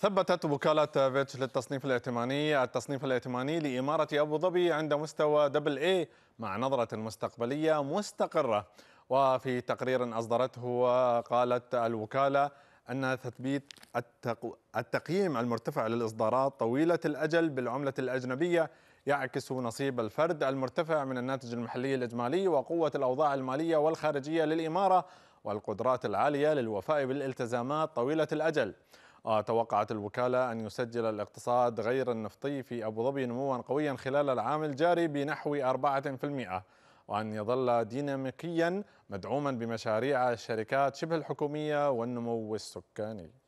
ثبتت وكالة فيتش للتصنيف الائتماني التصنيف الائتماني لإمارة أبو ظبي عند مستوى دبل إي مع نظرة مستقبلية مستقرة وفي تقرير أصدرته قالت الوكالة أن تثبيت التقييم المرتفع للإصدارات طويلة الأجل بالعملة الأجنبية يعكس نصيب الفرد المرتفع من الناتج المحلي الإجمالي وقوة الأوضاع المالية والخارجية للإمارة والقدرات العالية للوفاء بالالتزامات طويلة الأجل توقعت الوكالة أن يسجل الاقتصاد غير النفطي في أبو ظبي نموا قويا خلال العام الجاري بنحو 4% وأن يظل ديناميكيا مدعوما بمشاريع الشركات شبه الحكومية والنمو السكاني